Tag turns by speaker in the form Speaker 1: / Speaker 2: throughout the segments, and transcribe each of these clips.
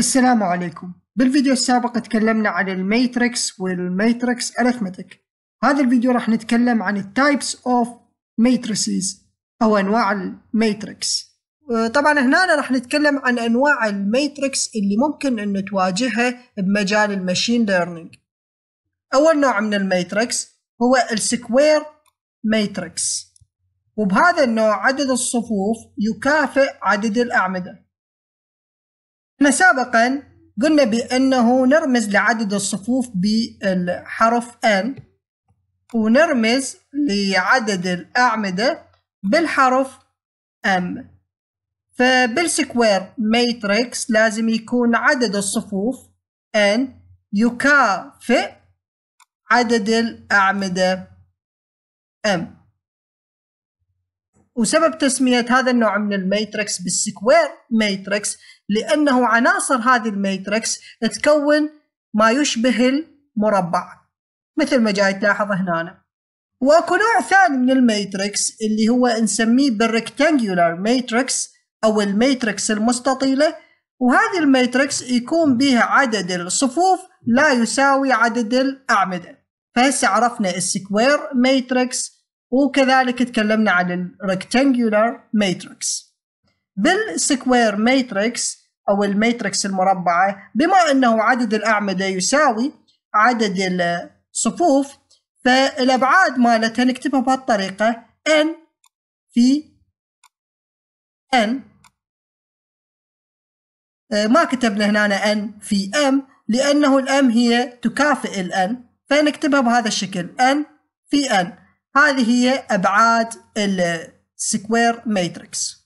Speaker 1: السلام عليكم بالفيديو السابق تكلمنا عن الميتريكس والميتريكس أرثمتك هذا الفيديو راح نتكلم عن التايبس اوف matrices أو أنواع الميتريكس طبعا هنا راح نتكلم عن أنواع الميتريكس اللي ممكن أن تواجهها بمجال الماشين ليرنينج أول نوع من الميتريكس هو السكوير ميتريكس وبهذا النوع عدد الصفوف يكافئ عدد الأعمدة احنا سابقا قلنا بأنه نرمز لعدد الصفوف بالحرف N ونرمز لعدد الأعمدة بالحرف M فبالسكوير ماتريكس لازم يكون عدد الصفوف N يكافئ عدد الأعمدة M وسبب تسمية هذا النوع من الماتريكس بالسكوير ماتريكس لأنه عناصر هذه الميتريكس تكون ما يشبه المربع مثل ما جاي تلاحظ هنا واكو نوع ثاني من الميتريكس اللي هو نسميه بالريكتانجولار ميتريكس او الميتريكس المستطيله وهذه الميتريكس يكون بها عدد الصفوف لا يساوي عدد الاعمده فهسه عرفنا السكوير ميتريكس وكذلك تكلمنا عن الريكتانجولار ميتريكس بالسكوير ميتريكس أو الماتريكس المربعة بما أنه عدد الأعمدة يساوي عدد الصفوف فالأبعاد مالتها نكتبها بهالطريقة n في n آه، ما كتبنا هنا n في m لأنه الام هي تكافئ الان فنكتبها بهذا الشكل n في n هذه هي أبعاد السكوير ماتريكس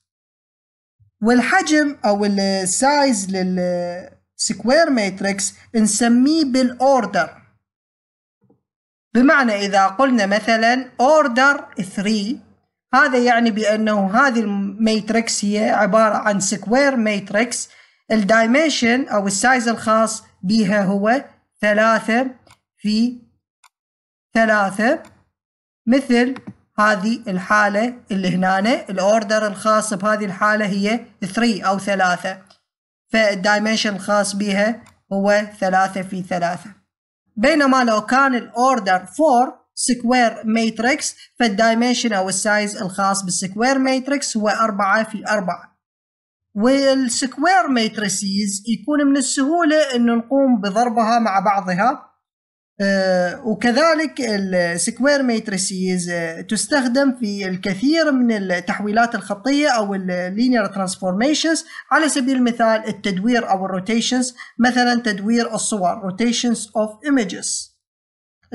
Speaker 1: والحجم او السايز للسكوير ماتريكس نسميه بالاوردر بمعنى اذا قلنا مثلا اوردر 3 هذا يعني بانه هذه الماتريكس هي عباره عن سكوير ماتريكس الدايمنشن او السايز الخاص بها هو ثلاثة في ثلاثة مثل هذه الحالة اللي هنا الأوردر الخاص بهذه الحالة هي 3 أو 3 فالدايمنشن الخاص بها هو 3 في 3 بينما لو كان الأوردر 4 سكوير ماتريكس فالدايمنشن أو السايز الخاص بالسكوير ماتريكس هو 4 في 4 والسكوير ماتريسيز يكون من السهولة أن نقوم بضربها مع بعضها آه، وكذلك السكوير ميتريسيز آه، تستخدم في الكثير من التحويلات الخطية أو اللينير ترانسفورميشنز على سبيل المثال التدوير أو الروتيشنز مثلا تدوير الصور روتيشنز أوف images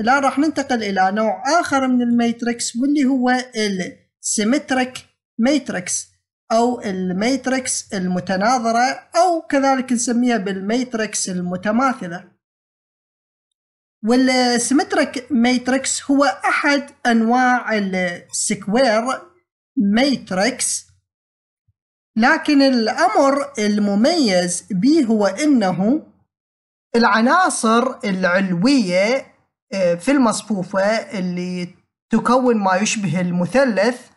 Speaker 1: الآن راح ننتقل إلى نوع آخر من الميتريكس واللي هو السيمتريك ميتريكس أو الميتريكس المتناظرة أو كذلك نسميها بالميتريكس المتماثلة والسيمتريك ماتريكس هو احد انواع السكوير ماتريكس لكن الامر المميز به هو انه العناصر العلويه آه، في المصفوفه اللي تكون ما يشبه المثلث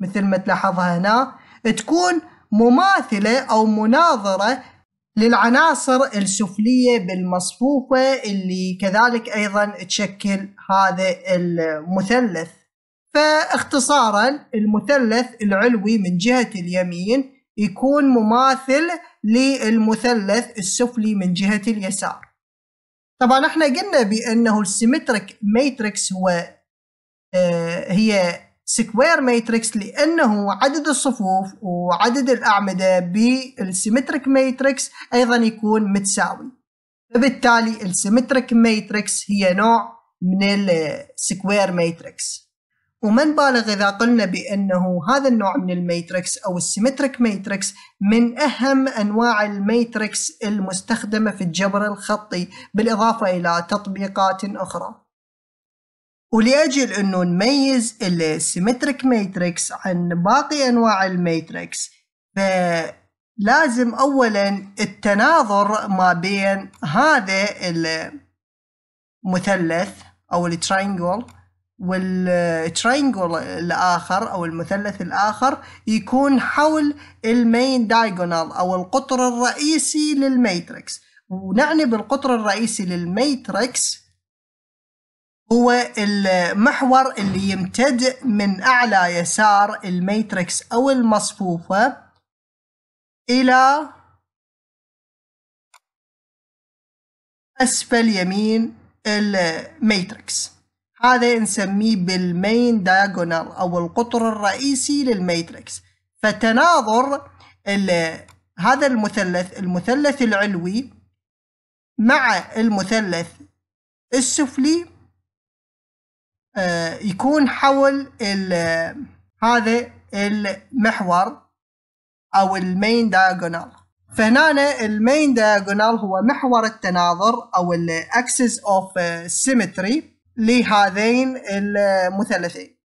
Speaker 1: مثل ما تلاحظها هنا تكون مماثله او مناظره للعناصر السفلية بالمصفوفة اللي كذلك أيضا تشكل هذا المثلث فاختصارا المثلث العلوي من جهة اليمين يكون مماثل للمثلث السفلي من جهة اليسار طبعا احنا قلنا بأنه السيمتريك ماتريكس هو آه، هي سكوير ماتريكس لانه عدد الصفوف وعدد الاعمده بالسيمتريك ماتريكس ايضا يكون متساوي فبالتالي السيمتريك ماتريكس هي نوع من السكوير ماتريكس وما نبالغ اذا قلنا بانه هذا النوع من الماتريكس او السيمتريك ماتريكس من اهم انواع الماتريكس المستخدمه في الجبر الخطي بالاضافه الى تطبيقات اخرى ولاجل انه نميز السيمتريك ماتريكس عن باقي انواع الماتريكس فلازم اولا التناظر ما بين هذا المثلث او الترينجل والترينجل الاخر او المثلث الاخر يكون حول المين دايجونال او القطر الرئيسي للماتريكس ونعني بالقطر الرئيسي للماتريكس هو المحور اللي يمتد من أعلى يسار الميتريكس أو المصفوفة إلى أسفل يمين الميتريكس هذا نسميه بالمين دياجونال أو القطر الرئيسي للميتريكس فتناظر هذا المثلث المثلث العلوي مع المثلث السفلي آه، يكون حول آه، هذا المحور او المين دايجونال فهنا المين دايجونال هو محور التناظر او الاكسس اوف سيمتري لهذين المثلثين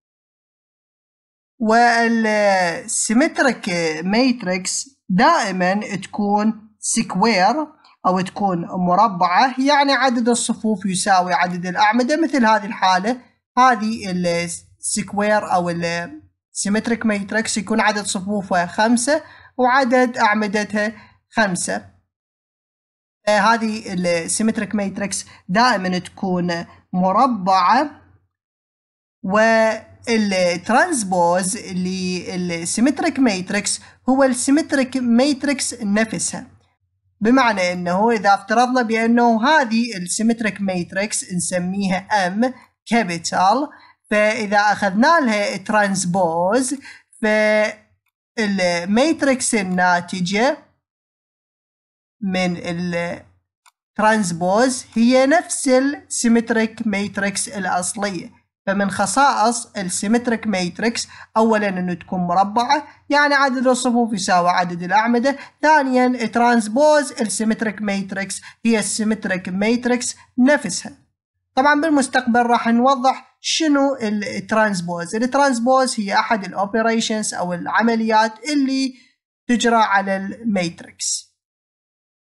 Speaker 1: والسيمتريك ماتريكس آه، دائما تكون سكوير او تكون مربعه يعني عدد الصفوف يساوي عدد الاعمده مثل هذه الحاله هذه السكوير او السيمتريك ماتريكس يكون عدد صفوفها خمسة وعدد أعمدتها خمسة آه، هذه السيمتريك ماتريكس دائما تكون مربعة اللي للسيمتريك ماتريكس هو السيمتريك ماتريكس نفسها بمعنى انه اذا افترضنا بانه هذه السيمتريك ماتريكس نسميها ام كابيتال فإذا أخذنا لها ترانسبوز فالماتريكس الناتجة من الترانسبوز هي نفس السيمتريك ماتريكس الأصلية فمن خصائص السيمتريك ماتريكس اولا انه تكون مربعه يعني عدد الصفوف يساوي عدد الاعمده ثانيا ترانسبوز السيمتريك ماتريكس هي السيمتريك ماتريكس نفسها طبعا بالمستقبل راح نوضح شنو الترانسبوز الترانسبوز هي احد الاوبريشنز او العمليات اللي تجرى على الميتريكس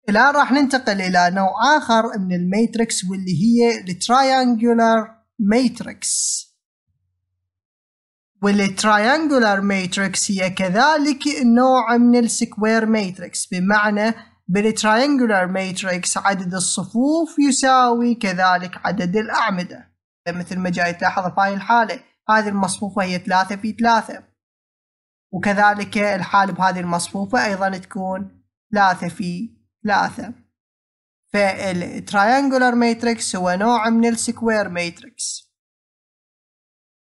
Speaker 1: الان راح ننتقل الى نوع اخر من الميتريكس واللي هي الترايانجولار ماتريكس والترايانجولار ماتريكس هي كذلك نوع من السكوير ماتريكس بمعنى بالترينجولار ماتريكس عدد الصفوف يساوي كذلك عدد الأعمدة مثل ما جاي تلاحظ في هاي الحالة هذه المصفوفة هي ثلاثة في ثلاثة وكذلك الحالة بهذه المصفوفة أيضا تكون ثلاثة في ثلاثة فالتريانجولار ماتريكس هو نوع من السكوير ماتريكس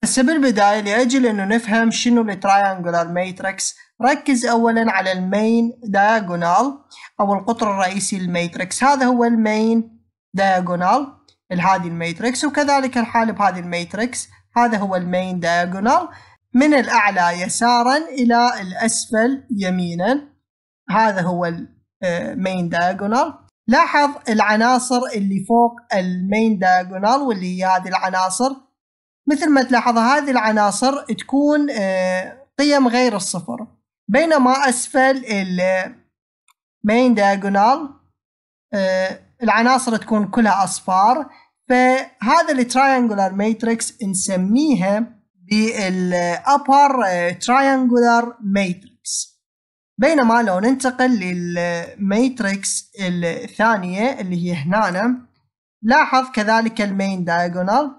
Speaker 1: هسه بالبداية لأجل أنه نفهم شنو التريانجولار ماتريكس ركز أولا على المين دايجونال أو القطر الرئيسي للميتريكس هذا هو المين دايجونال لهذه الميتريكس وكذلك الحال بهذه الميتريكس هذا هو المين دايجونال من الأعلى يسارا إلى الأسفل يمينا هذا هو المين دايجونال آه، لاحظ العناصر اللي فوق المين دايجونال واللي هي هذه العناصر مثل ما تلاحظ هذه العناصر تكون آه، قيم غير الصفر بينما اسفل main diagonal آه، العناصر تكون كلها اصفار فهذا triangular ماتريكس نسميها بالابر آه، triangular ماتريكس بينما لو ننتقل للماتريكس الثانية اللي هي هنا لاحظ كذلك المين دايجونال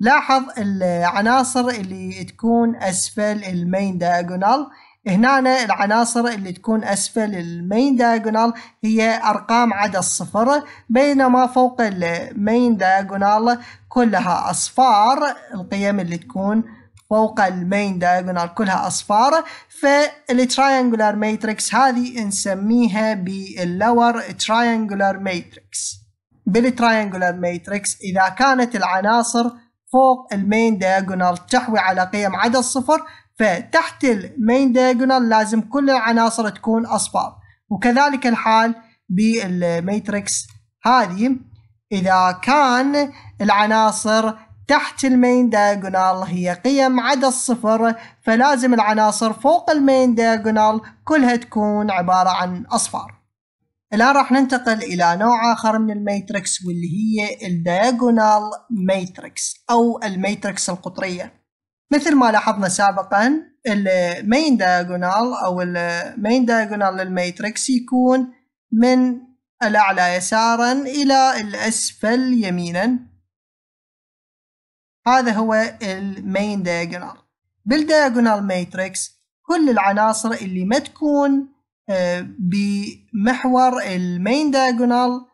Speaker 1: لاحظ العناصر اللي تكون أسفل المين دايجونال هنا العناصر اللي تكون أسفل المين دايجونال هي أرقام عدا الصفر بينما فوق المين دايجونال كلها أصفار القيم اللي تكون فوق المين دايجونال كلها أصفار فالتريانجولار ماتريكس هذه نسميها باللور تريانجولار ماتريكس بالتريانجولار ماتريكس إذا كانت العناصر فوق المين دايجونال تحوي على قيم عدا الصفر فتحت المين دايجونال لازم كل العناصر تكون أصفار وكذلك الحال بالميتريكس هذه إذا كان العناصر تحت المين دايجونال هي قيم عدا الصفر فلازم العناصر فوق المين دايجونال كلها تكون عبارة عن أصفار الآن راح ننتقل إلى نوع آخر من الميتريكس واللي هي الدايجونال ميتريكس أو الميتريكس القطرية مثل ما لاحظنا سابقا المين دايجونال او المين دايجونال للميتريكس يكون من الاعلى يسارا الى الاسفل يمينا هذا هو المين دايجونال بالدايجونال ميتريكس كل العناصر اللي ما تكون آه، بمحور المين دايجونال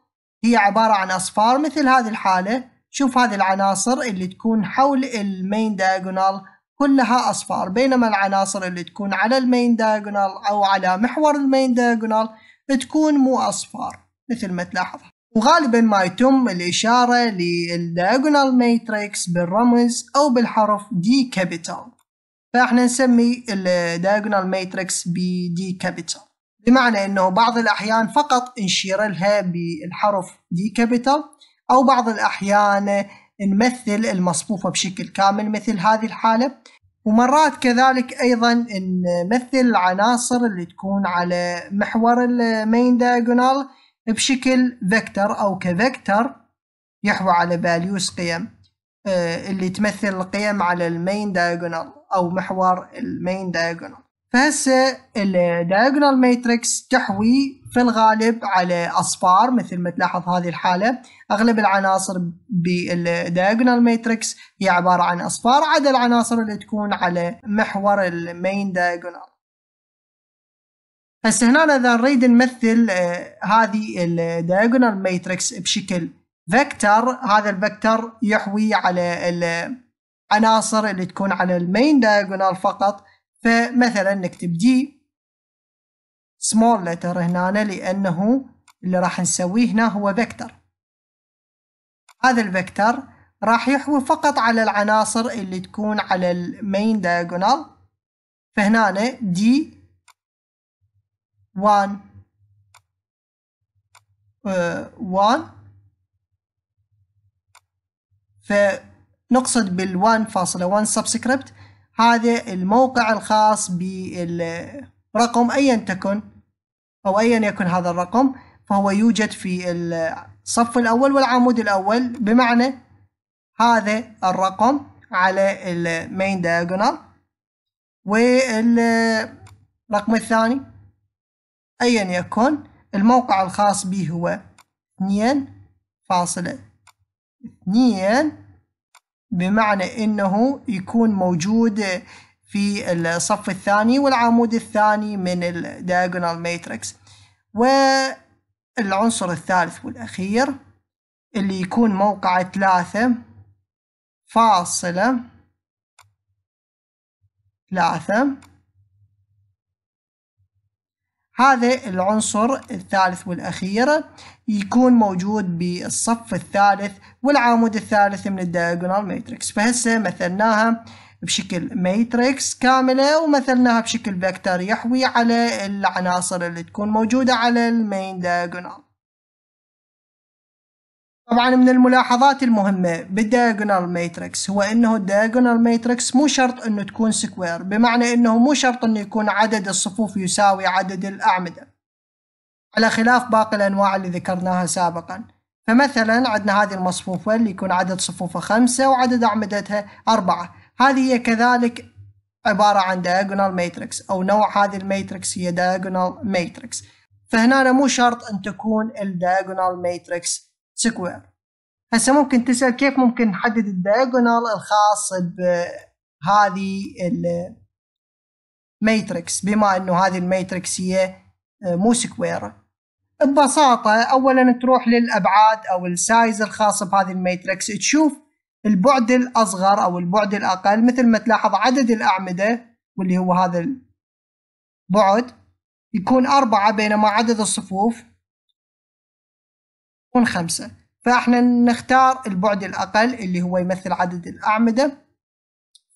Speaker 1: هي عبارة عن أصفار مثل هذه الحالة شوف هذه العناصر اللي تكون حول المين دايجونال كلها أصفار بينما العناصر اللي تكون على المين دايجونال أو على محور المين دايجونال تكون مو أصفار مثل ما تلاحظ وغالبا ما يتم الإشارة للدايجونال ماتريكس بالرمز أو بالحرف دي كابيتال فاحنا نسمي الدايجونال ماتريكس بدي كابيتال بمعنى انه بعض الاحيان فقط نشير لها بالحرف دي كابيتال او بعض الاحيان نمثل المصفوفة بشكل كامل مثل هذه الحالة ومرات كذلك أيضا نمثل العناصر اللي تكون على محور المين دايجونال بشكل فيكتر أو كفيكتر يحوى على values قيم آه، اللي تمثل القيم على المين دايجونال أو محور المين دايجونال فهسه الدايجونال ماتريكس تحوي في الغالب على اصفار مثل ما تلاحظ هذه الحاله اغلب العناصر بالدايجونال ماتريكس هي عباره عن اصفار عدا العناصر اللي تكون على محور المين دايجونال هسه هنا اذا نريد نمثل آه، هذه الدايجونال ماتريكس بشكل فيكتور هذا الفيكتور يحوي على العناصر اللي تكون على المين دايجونال فقط فمثلا نكتب دي سمول لتر هنا لأنه اللي راح نسويه هنا هو فيكتور هذا الفيكتور راح يحوي فقط على العناصر اللي تكون على المين دايجونال فهنا دي 1 1 فنقصد بال1.1 سبسكريبت هذا الموقع الخاص بالرقم أيا تكن أو أيا يكن هذا الرقم فهو يوجد في الصف الأول والعمود الأول بمعنى هذا الرقم على المين دايجونال والرقم الثاني أيا يكن الموقع الخاص به هو 2.2 فاصلة بمعنى انه يكون موجود في الصف الثاني والعمود الثاني من الدياجونال ماتريكس والعنصر الثالث والأخير اللي يكون موقع ثلاثة فاصلة ثلاثة هذا العنصر الثالث والأخير يكون موجود بالصف الثالث والعمود الثالث من الدياجونال ماتريكس فهسه مثلناها بشكل ماتريكس كاملة ومثلناها بشكل فيكتور يحوي على العناصر اللي تكون موجودة على المين دياجونال طبعا من الملاحظات المهمة بالدياجونال ماتريكس هو انه الدياجونال ماتريكس مو شرط انه تكون سكوير بمعنى انه مو شرط انه يكون عدد الصفوف يساوي عدد الاعمدة على خلاف باقي الانواع اللي ذكرناها سابقا فمثلا عندنا هذه المصفوفة اللي يكون عدد صفوفها خمسة وعدد اعمدتها اربعة هذه هي كذلك عبارة عن دياجونال ماتريكس او نوع هذه الماتريكس هي دياجونال ماتريكس فهنا مو شرط ان تكون الدياجونال ماتريكس سكوير هسه ممكن تسال كيف ممكن نحدد الدايجونال الخاص بهذه الماتريكس بما انه هذه الماتريكس هي آه، مو سكوير ببساطة أولا تروح للأبعاد أو السايز الخاص بهذه الماتريكس تشوف البعد الأصغر أو البعد الأقل مثل ما تلاحظ عدد الأعمدة واللي هو هذا البعد يكون أربعة بينما عدد الصفوف يكون خمسة فاحنا نختار البعد الأقل اللي هو يمثل عدد الأعمدة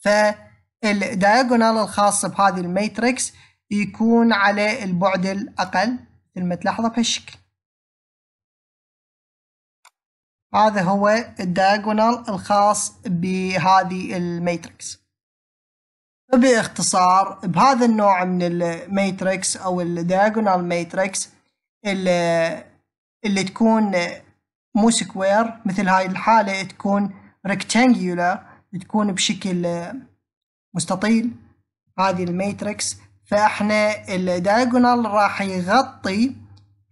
Speaker 1: فالدياجونال الخاص بهذه الميتريكس يكون على البعد الأقل مثل ما تلاحظوا بهالشكل هذا هو الدياجونال الخاص بهذه الميتريكس باختصار بهذا النوع من الميتريكس او الدياجونال ميتريكس اللي تكون مو سكوير مثل هاي الحالة تكون ريكتانجولار تكون بشكل مستطيل هذه الميتريكس فاحنا الدايجونال راح يغطي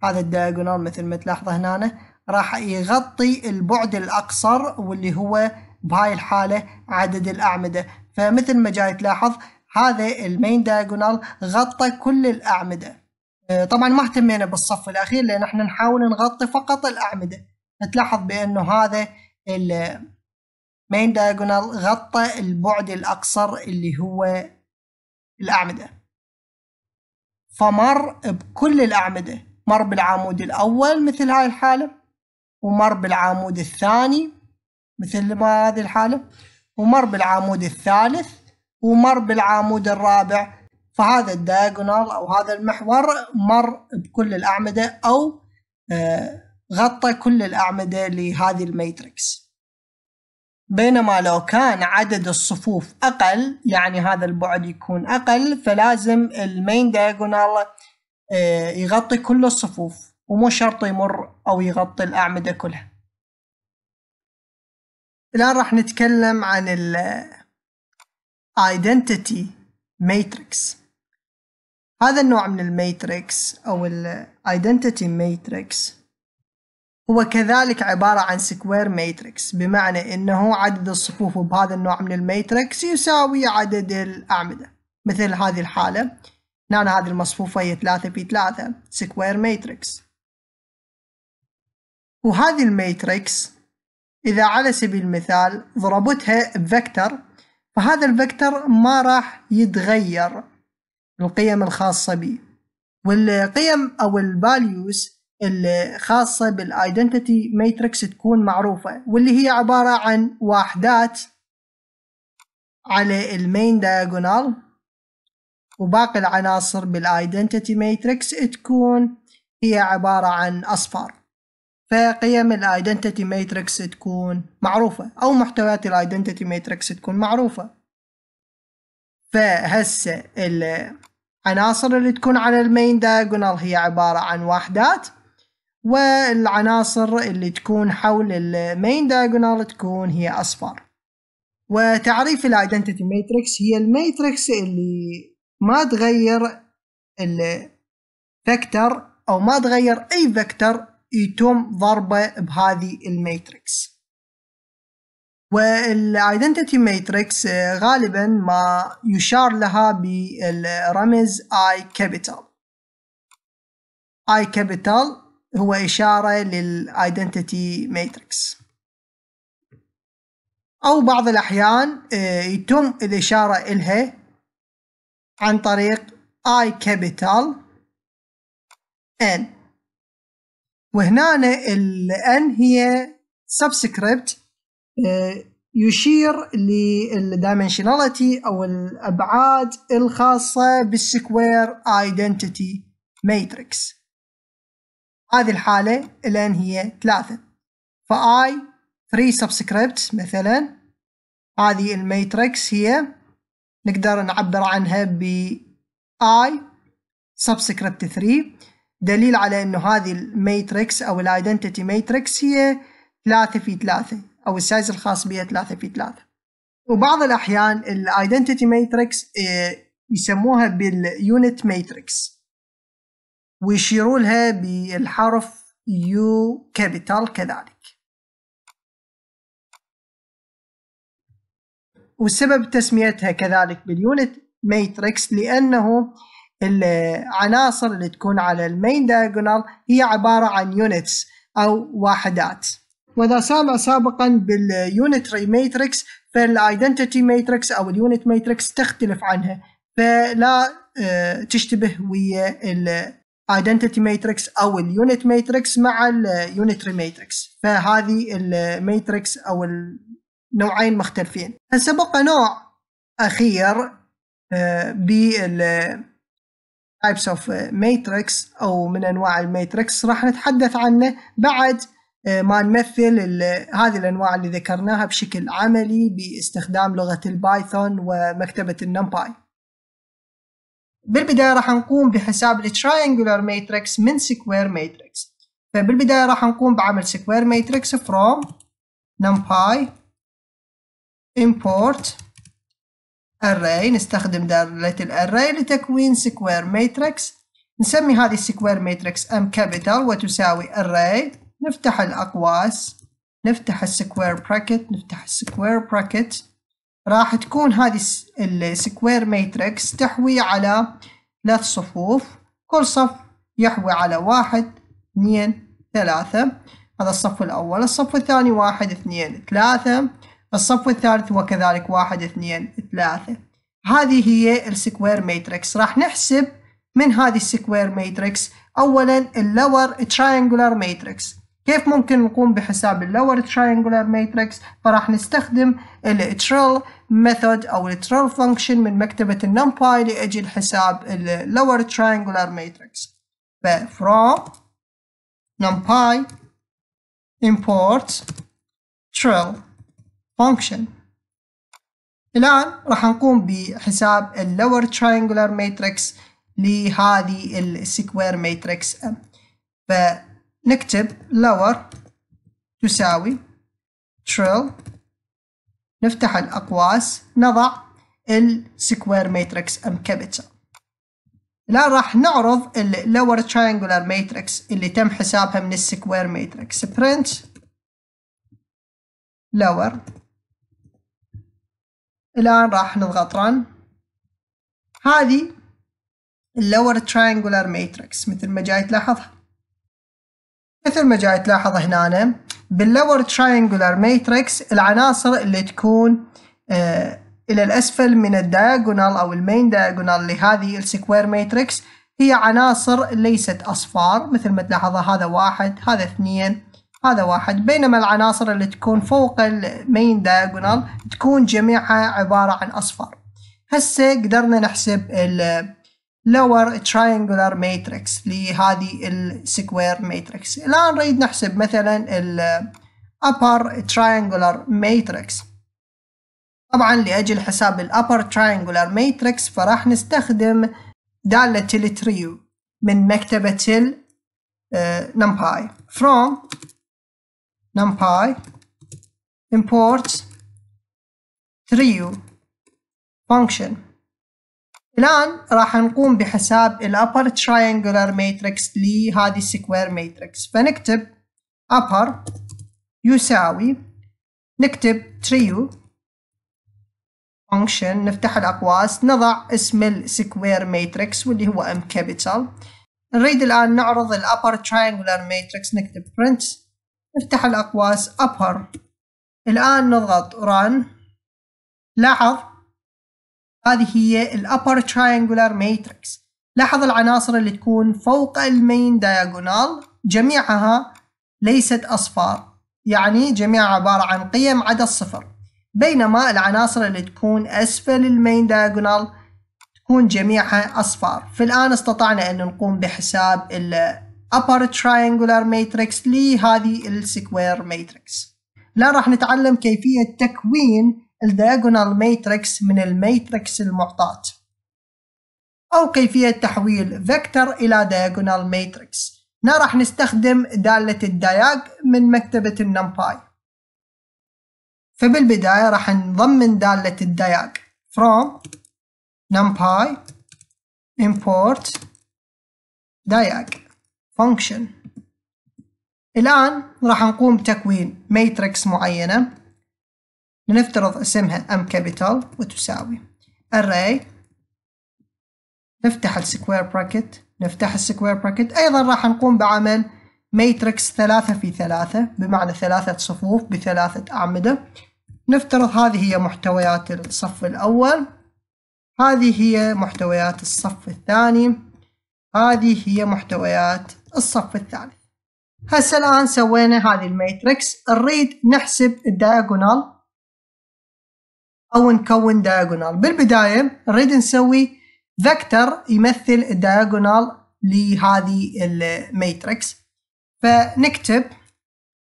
Speaker 1: هذا الدايجونال مثل ما تلاحظ هنا راح يغطي البعد الأقصر واللي هو بهاي الحالة عدد الأعمدة فمثل ما جاي تلاحظ هذا المين دايجونال غطى كل الأعمدة آه، طبعا ما اهتمينا بالصف الاخير لان احنا نحاول نغطي فقط الاعمده تلاحظ بانه هذا المين دايجونال غطى البعد الاقصر اللي هو الاعمده فمر بكل الاعمده مر بالعمود الاول مثل هاي الحاله ومر بالعمود الثاني مثل ما هذه الحاله ومر بالعمود الثالث ومر بالعمود الرابع فهذا الدايجونال او هذا المحور مر بكل الاعمده او آه، غطى كل الاعمده لهذه الميتريكس بينما لو كان عدد الصفوف اقل يعني هذا البعد يكون اقل فلازم المين دايجونال آه، يغطي كل الصفوف ومو شرط يمر او يغطي الاعمده كلها الآن راح نتكلم عن الـ آه، Identity Matrix هذا النوع من الميتريكس أو الايدنتيتي ميتريكس هو كذلك عبارة عن سكوير ميتريكس بمعنى أنه عدد الصفوف بهذا النوع من الميتريكس يساوي عدد الأعمدة مثل هذه الحالة هنا نعم، هذه المصفوفة هي 3 في 3 سكوير ميتريكس وهذه الميتريكس إذا على سبيل المثال ضربتها بفكتر فهذا الفكتر ما راح يتغير القيم الخاصة بي والقيم أو الفاليوز الخاصة بالايدنتيتي ماتريكس تكون معروفة واللي هي عبارة عن وحدات على المين دايجونال وباقي العناصر بالايدنتيتي ماتريكس تكون هي عبارة عن أصفار فقيم الايدنتيتي ماتريكس تكون معروفة أو محتويات الايدنتيتي ماتريكس تكون معروفة فهسه العناصر اللي تكون على المين دايجونال هي عبارة عن وحدات والعناصر اللي تكون حول المين دايجونال تكون هي أصفار وتعريف الايدنتيتي ماتريكس هي الماتريكس اللي ما تغير الفكتر او ما تغير اي فكتر يتم ضربه بهذه الماتريكس والايدنتيتي آه، ماتريكس غالبا ما يشار لها بالرمز اي كابيتال اي كابيتال هو اشاره للايدنتيتي ماتريكس او بعض الاحيان آه، يتم الاشاره الها عن طريق اي كابيتال ان وهنا ال ان هي سبسكريبت يشير للدايمنشناليتي او الابعاد الخاصه بالسكوير ايدنتيتي ماتريكس هذه الحاله الان هي ثلاثه فاي 3 سبسكريبت مثلا هذه الماتريكس هي نقدر نعبر عنها ب i سبسكريبت 3 دليل على انه هذه الماتريكس او الايدنتيتي ماتريكس هي 3 في 3 او السايز الخاص بها 3 في 3 وبعض الاحيان الايدنتيتي آه، ماتريكس يسموها باليونت ماتريكس ويشيروا لها بالحرف يو كابيتال كذلك وسبب تسميتها كذلك باليونت ماتريكس لانه العناصر اللي تكون على المين دايجونال هي عباره عن يونتس او وحدات وإذا سامع سابقا باليونتري ماتريكس فالايدنتيتي ماتريكس أو اليونت ماتريكس تختلف عنها فلا آه، تشتبه ويا الايدنتيتي ماتريكس او اليونت ماتريكس مع اليونتري ماتريكس فهذه الماتريكس او النوعين مختلفين هسه بقى نوع اخير آه، بال types of matrix او من انواع الماتريكس راح نتحدث عنه بعد آه، ما نمثل هذه الانواع اللي ذكرناها بشكل عملي باستخدام لغه البايثون ومكتبه النمباي بالبدايه راح نقوم بحساب Triangular ماتريكس من سكوير ماتريكس فبالبدايه راح نقوم بعمل سكوير ماتريكس from numpy import array نستخدم دالة الاري لتكوين سكوير ماتريكس نسمي هذه السكوير ماتريكس ام كابيتال وتساوي array نفتح الأقواس نفتح السكوير براكت نفتح السكوير براكت راح تكون هذه السكوير ماتريكس تحوي على ثلاث صفوف كل صف يحوي على واحد اثنين ثلاثة هذا الصف الأول الصف الثاني واحد اثنين ثلاثة الصف الثالث وكذلك واحد اثنين ثلاثة هذه هي السكوير ماتريكس راح نحسب من هذه السكوير ماتريكس أولا اللور تريانجولار ماتريكس كيف ممكن نقوم بحساب اللور تريانجولار ماتريكس فراح نستخدم الترل ميثود او الترل فانكشن من مكتبة النمباي لأجي الحساب اللور تريانجولار ماتريكس ف from numpy import trill function الآن راح نقوم بحساب اللور تريانجولار ماتريكس لهذه السكوير ماتريكس ام نكتب lower تساوي trill نفتح الأقواس نضع ال square matrix أم capital الآن راح نعرض ال lower triangular matrix اللي تم حسابها من ال square matrix print lower الآن راح نضغط run هذه ال lower triangular matrix مثل ما جاي تلاحظها مثل ما جاي تلاحظ هنا باللور تراينجولار ماتريكس العناصر اللي تكون آه، الى الاسفل من الدايجونال او المين دايجونال لهذه السكوير ماتريكس هي عناصر ليست اصفار مثل ما تلاحظ هذا واحد هذا اثنين هذا واحد بينما العناصر اللي تكون فوق المين دايجونال تكون جميعها عبارة عن أصفر هسه قدرنا نحسب ال lower triangular matrix لهذه square matrix الآن نريد نحسب مثلا ال upper triangular matrix طبعا لأجل حساب ال upper triangular matrix فراح نستخدم دالة التريو من مكتبة ال numpy from numpy import trio function الآن راح نقوم بحساب upper triangular matrix لهذه square matrix فنكتب upper يساوي نكتب trio function نفتح الأقواس نضع اسم square matrix واللي هو M capital نريد الآن نعرض upper triangular matrix نكتب print نفتح الأقواس upper الآن نضغط run لاحظ هذه هي الابر Triangular ماتريكس لاحظ العناصر اللي تكون فوق المين دايجونال جميعها ليست أصفار يعني جميعها عبارة عن قيم عدا الصفر بينما العناصر اللي تكون أسفل المين داياغونال تكون جميعها أصفار فالآن استطعنا أن نقوم بحساب الـ Upper Triangular Matrix لهذه السكوير Matrix لا راح نتعلم كيفية تكوين الدياجونال ماتريكس من الماتريكس المعطاة أو كيفية تحويل فيكتور إلى دياجونال ماتريكس هنا راح نستخدم دالة الدياج من مكتبة النمباي فبالبداية راح نضمن دالة الدياج from numpy import diag function الآن راح نقوم بتكوين ماتريكس معينة لنفترض اسمها ام كابيتال وتساوي array نفتح السكوير براكت نفتح السكوير براكت أيضا راح نقوم بعمل ماتريكس ثلاثة في ثلاثة بمعنى ثلاثة صفوف بثلاثة أعمدة نفترض هذه هي محتويات الصف الأول هذه هي محتويات الصف الثاني هذه هي محتويات الصف الثالث هسه الآن سوينا هذه الماتريكس نريد نحسب الدياجونال او نكون دايجونال بالبدايه نريد نسوي فيكتور يمثل الدايجونال لهذه الماتريكس فنكتب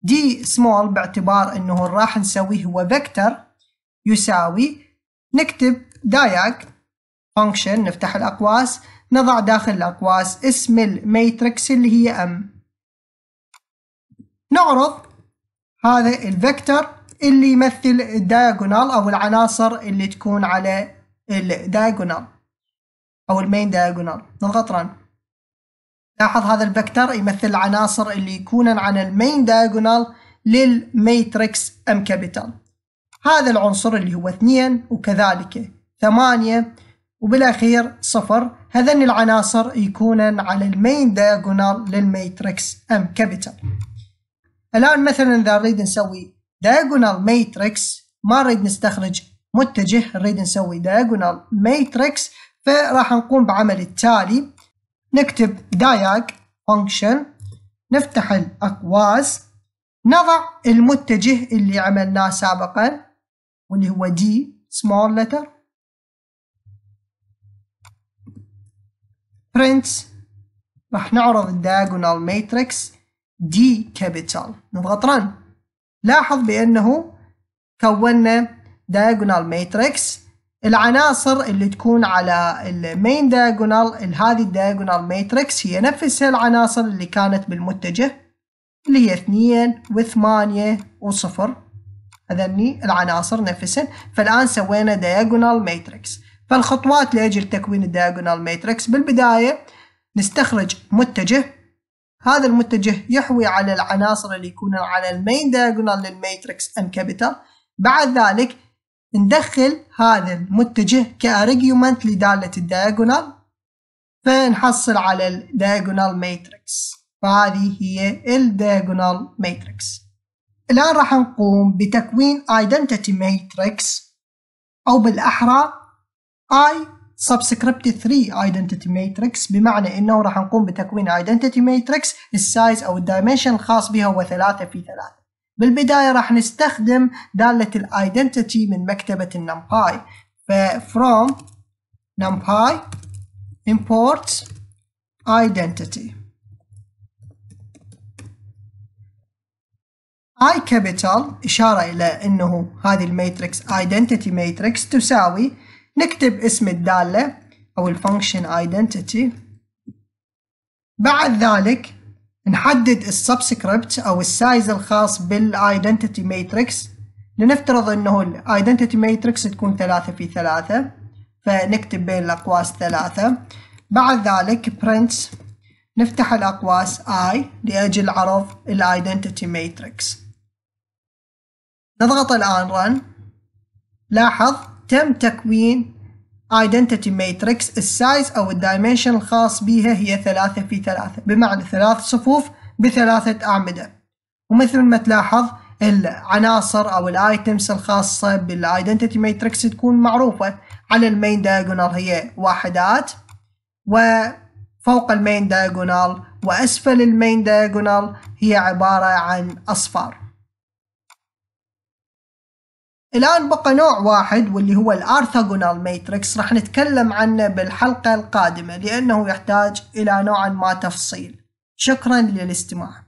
Speaker 1: دي سمول باعتبار انه راح نسويه هو فيكتور يساوي نكتب داياك فانكشن نفتح الاقواس نضع داخل الاقواس اسم الماتريكس اللي هي ام نعرض هذا الفيكتور اللي يمثل الدايجونال او العناصر اللي تكون على الدايجونال او المين دايجونال نضغط رن لاحظ هذا الفكتر يمثل العناصر اللي يكونن عن المين دايجونال للميتريكس ام كابيتال هذا العنصر اللي هو اثنين وكذلك ثمانية وبالأخير صفر هذن العناصر يكونن على المين دايجونال للميتريكس ام كابيتال الآن مثلا إذا نريد نسوي diagonal matrix ما نريد نستخرج متجه نريد نسوي diagonal matrix فراح نقوم بعمل التالي نكتب diag function نفتح الأقواس نضع المتجه اللي عملناه سابقا واللي هو D small letter print راح نعرض الدياجونال ماتريكس D capital نضغط run لاحظ بأنه كونا دايجونال ماتريكس العناصر اللي تكون على المين دايجونال هذه الدايجونال ماتريكس هي نفسها العناصر اللي كانت بالمتجه اللي هي 2 و 8 و 0 هذني العناصر نفسها فالآن سوينا دايجونال ماتريكس فالخطوات لأجل تكوين الدايجونال ماتريكس بالبداية نستخرج متجه هذا المتجه يحوي على العناصر اللي يكونون على المين دياجونال للميتريكس ام كابيتال بعد ذلك ندخل هذا المتجه كارجيومنت لدالة الدياجونال فنحصل على الدياجونال ماتريكس فهذه هي الدياجونال ماتريكس الآن راح نقوم بتكوين ايدنتيتي ماتريكس أو بالأحرى اي سبسكريبت 3 ايدنتيتي ماتريكس بمعنى انه راح نقوم بتكوين ايدنتيتي ماتريكس السايز او الدايمنشن الخاص بها هو 3 في 3 بالبداية راح نستخدم دالة الايدنتيتي من مكتبة النمباي ف from numpy import identity i capital إشارة إلى أنه هذه الماتريكس identity matrix تساوي نكتب اسم الدالة أو function ايدنتيتي بعد ذلك نحدد السبسكريبت أو السايز الخاص بالايدنتيتي ماتريكس لنفترض أنه الايدنتيتي ماتريكس تكون ثلاثة في ثلاثة فنكتب بين الأقواس ثلاثة بعد ذلك print نفتح الأقواس i لأجل عرض الايدنتيتي ماتريكس نضغط الآن run لاحظ تم تكوين ايدنتيتي ماتريكس السايز او الدايمنشن الخاص بها هي ثلاثة في ثلاثة بمعنى ثلاث صفوف بثلاثة أعمدة ومثل ما تلاحظ العناصر او الايتمز الخاصة بالايدنتيتي ماتريكس تكون معروفة على المين دايجونال هي واحدات وفوق المين دايجونال واسفل المين دايجونال هي عبارة عن اصفار الآن بقى نوع واحد واللي هو الأرثوغونال ماتريكس راح نتكلم عنه بالحلقة القادمة لأنه يحتاج إلى نوع ما تفصيل شكرا للاستماع